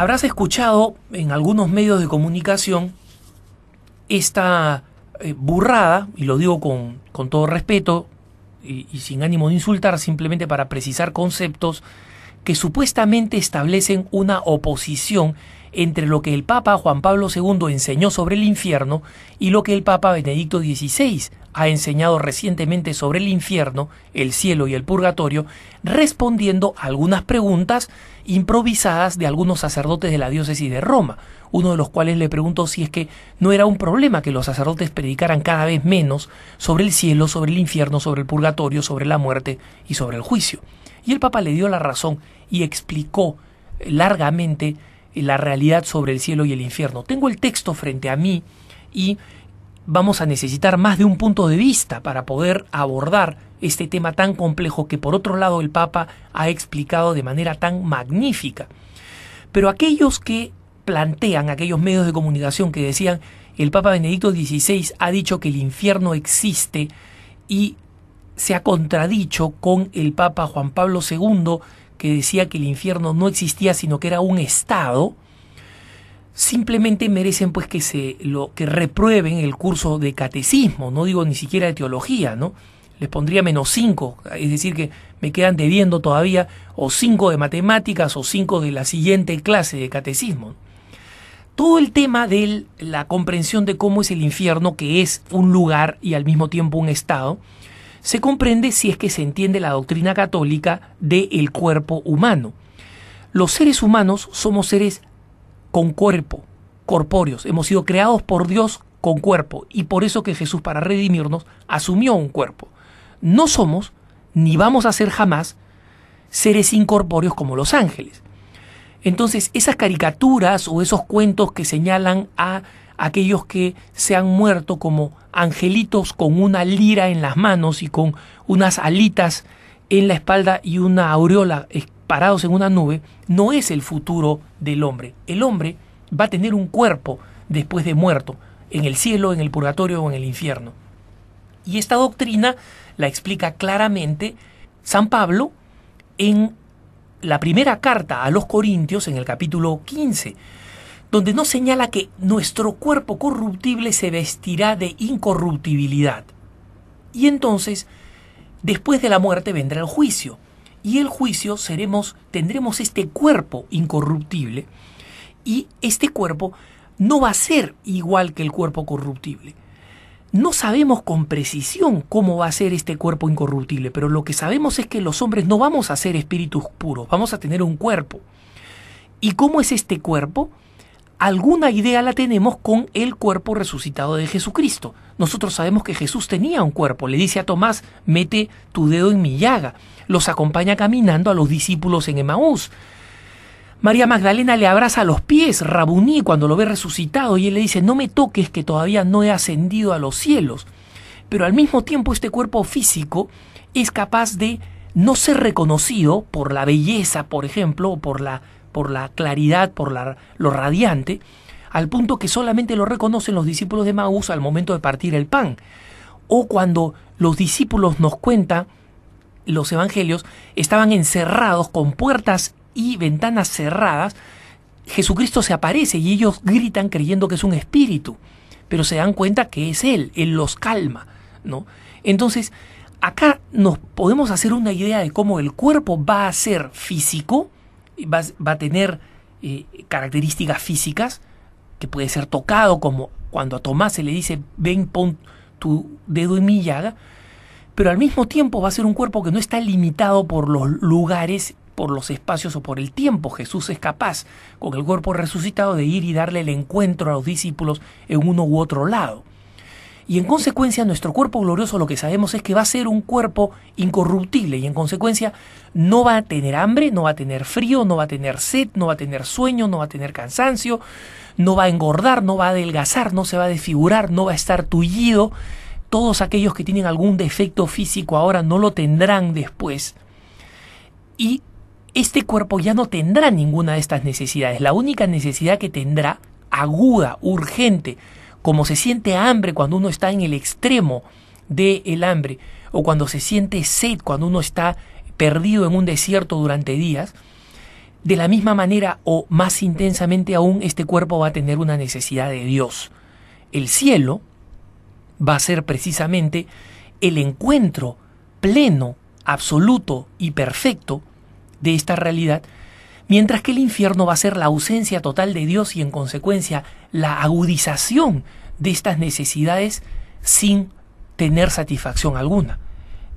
Habrás escuchado en algunos medios de comunicación esta eh, burrada, y lo digo con, todo respeto y, y, sin ánimo de insultar, simplemente para precisar conceptos que supuestamente establecen una oposición entre lo que el Papa Juan Pablo II enseñó sobre el infierno y lo que el Papa Benedicto XVI ha enseñado recientemente sobre el infierno, el cielo y el purgatorio, respondiendo a algunas preguntas improvisadas de algunos sacerdotes de la diócesis de Roma, uno de los cuales le preguntó si es que no era un problema que los sacerdotes predicaran cada vez menos sobre el cielo, sobre el infierno, sobre el purgatorio, sobre la muerte y sobre el juicio. Y el Papa le dio la razón y explicó eh, largamente eh, la realidad sobre el cielo y el infierno. Tengo el texto frente a mí y vamos a necesitar más de un punto de vista para poder abordar este tema tan complejo que por otro lado el Papa ha explicado de manera tan magnífica. Pero aquellos que plantean, aquellos medios de comunicación que decían el Papa Benedicto XVI ha dicho que el infierno existe y se ha contradicho con el Papa Juan Pablo II que decía que el infierno no existía sino que era un estado, simplemente merecen pues que se lo que reprueben el curso de catecismo, no digo ni siquiera de teología, ¿no? Les pondría menos 5, es decir que me quedan debiendo todavía o cinco de matemáticas o cinco de la siguiente clase de catecismo. Todo el tema de la comprensión de cómo es el infierno, que es un lugar y al mismo tiempo un estado, se comprende si es que se entiende la doctrina católica del el cuerpo humano. Los seres humanos somos seres con cuerpo, corpóreos, hemos sido creados por Dios con cuerpo y por eso que Jesús para redimirnos asumió un cuerpo. No somos, ni vamos a ser jamás, seres incorpóreos como los ángeles. Entonces, esas caricaturas o esos cuentos que señalan a aquellos que se han muerto como angelitos con una lira en las manos y con unas alitas en la espalda y una aureola parados en una nube no es el futuro del hombre. El hombre va a tener un cuerpo después de muerto, en el cielo, en el purgatorio o en el infierno. Y esta doctrina la explica claramente San Pablo en la primera carta a los Corintios, en el capítulo 15, donde nos señala que nuestro cuerpo corruptible se vestirá de incorruptibilidad. Y entonces, después de la muerte vendrá el juicio y el juicio seremos, tendremos este cuerpo incorruptible y este cuerpo no va a ser igual que el cuerpo corruptible. No sabemos con precisión cómo va a ser este cuerpo incorruptible, pero lo que sabemos es que los hombres no vamos a ser espíritus puros, vamos a tener un cuerpo. ¿Y cómo es este cuerpo? alguna idea la tenemos con el cuerpo resucitado de Jesucristo. Nosotros sabemos que Jesús tenía un cuerpo. Le dice a Tomás, mete tu dedo en mi llaga. Los acompaña caminando a los discípulos en Emaús. María Magdalena le abraza los pies, Rabuní, cuando lo ve resucitado, y él le dice, no me toques que todavía no he ascendido a los cielos. Pero al mismo tiempo este cuerpo físico es capaz de no ser reconocido por la belleza, por ejemplo, o por la por la claridad, por la, lo radiante, al punto que solamente lo reconocen los discípulos de Maús al momento de partir el pan. O cuando los discípulos nos cuentan, los evangelios estaban encerrados con puertas y ventanas cerradas, Jesucristo se aparece y ellos gritan creyendo que es un espíritu, pero se dan cuenta que es Él, Él los calma, ¿no? Entonces, acá nos podemos hacer una idea de cómo el cuerpo va a ser físico, va, a tener eh, características físicas que puede ser tocado, como cuando a Tomás se le dice, ven, pon tu dedo en mi llaga, pero al mismo tiempo va a ser un cuerpo que no está limitado por los lugares, por los espacios o por el tiempo. Jesús es capaz, con el cuerpo resucitado, de ir y darle el encuentro a los discípulos en uno u otro lado. Y en consecuencia nuestro cuerpo glorioso lo que sabemos es que va a ser un cuerpo incorruptible y en consecuencia no va a tener hambre, no va a tener frío, no va a tener sed, no va a tener sueño, no va a tener cansancio, no va a engordar, no va a adelgazar, no se va a desfigurar, no va a estar tullido. Todos aquellos que tienen algún defecto físico ahora no lo tendrán después. Y este cuerpo ya no tendrá ninguna de estas necesidades. La única necesidad que tendrá, aguda, urgente, como se siente hambre cuando uno está en el extremo del hambre, o cuando se siente sed cuando uno está perdido en un desierto durante días, de la misma manera o más intensamente aún este cuerpo va a tener una necesidad de Dios. El cielo va a ser precisamente el encuentro pleno, absoluto y perfecto de esta realidad mientras que el infierno va a ser la ausencia total de Dios y en consecuencia la agudización de estas necesidades sin tener satisfacción alguna.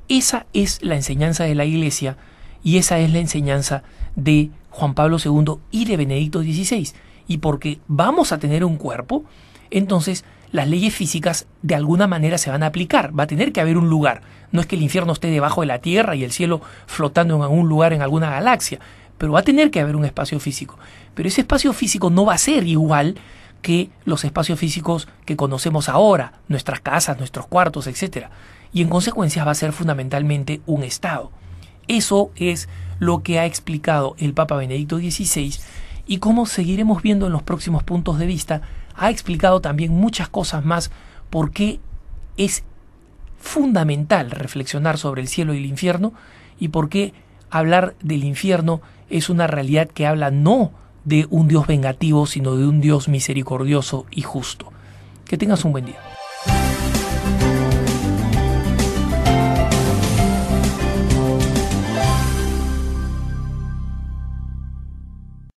Esa es la enseñanza de la Iglesia y esa es la enseñanza de Juan Pablo II y de Benedicto XVI. Y porque vamos a tener un cuerpo, entonces las leyes físicas de alguna manera se van a aplicar, va a tener que haber un lugar. No es que el infierno esté debajo de la tierra y el cielo flotando en algún lugar en alguna galaxia, pero va a tener que haber un espacio físico. Pero ese espacio físico no va a ser igual que los espacios físicos que conocemos ahora, nuestras casas, nuestros cuartos, etc. Y en consecuencia va a ser fundamentalmente un Estado. Eso es lo que ha explicado el Papa Benedicto XVI y como seguiremos viendo en los próximos puntos de vista, ha explicado también muchas cosas más por qué es fundamental reflexionar sobre el cielo y el infierno y por qué hablar del infierno es una realidad que habla no de un Dios vengativo, sino de un Dios misericordioso y justo. Que tengas un buen día.